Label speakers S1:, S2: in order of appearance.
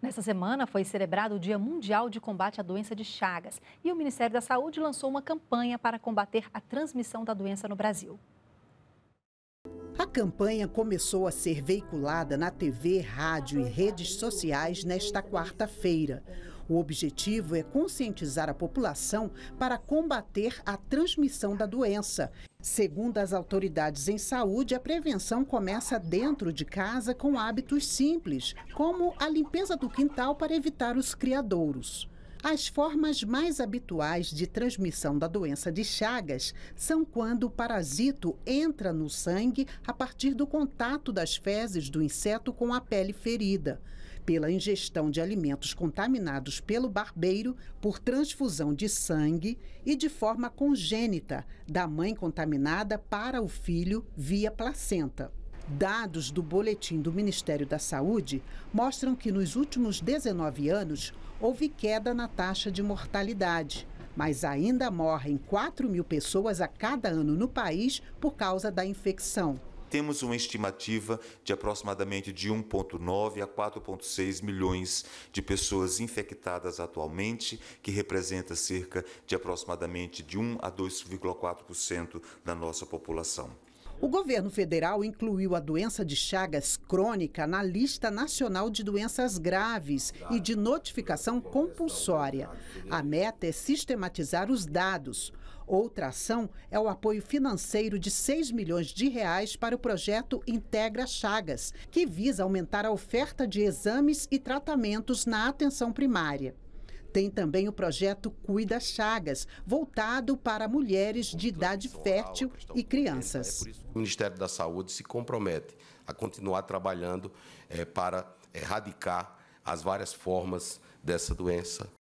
S1: Nessa semana foi celebrado o Dia Mundial de Combate à Doença de Chagas e o Ministério da Saúde lançou uma campanha para combater a transmissão da doença no Brasil. A campanha começou a ser veiculada na TV, rádio e redes sociais nesta quarta-feira. O objetivo é conscientizar a população para combater a transmissão da doença. Segundo as autoridades em saúde, a prevenção começa dentro de casa com hábitos simples, como a limpeza do quintal para evitar os criadouros. As formas mais habituais de transmissão da doença de Chagas são quando o parasito entra no sangue a partir do contato das fezes do inseto com a pele ferida pela ingestão de alimentos contaminados pelo barbeiro, por transfusão de sangue e de forma congênita da mãe contaminada para o filho via placenta. Dados do Boletim do Ministério da Saúde mostram que nos últimos 19 anos houve queda na taxa de mortalidade, mas ainda morrem 4 mil pessoas a cada ano no país por causa da infecção
S2: temos uma estimativa de aproximadamente de 1,9 a 4,6 milhões de pessoas infectadas atualmente, que representa cerca de aproximadamente de 1 a 2,4% da nossa população.
S1: O governo federal incluiu a doença de Chagas crônica na lista nacional de doenças graves e de notificação compulsória. A meta é sistematizar os dados. Outra ação é o apoio financeiro de 6 milhões de reais para o projeto Integra Chagas, que visa aumentar a oferta de exames e tratamentos na atenção primária. Tem também o projeto Cuida Chagas, voltado para mulheres de idade fértil e né? é crianças.
S2: O Ministério da Saúde se compromete a continuar trabalhando é, para erradicar as várias formas dessa doença.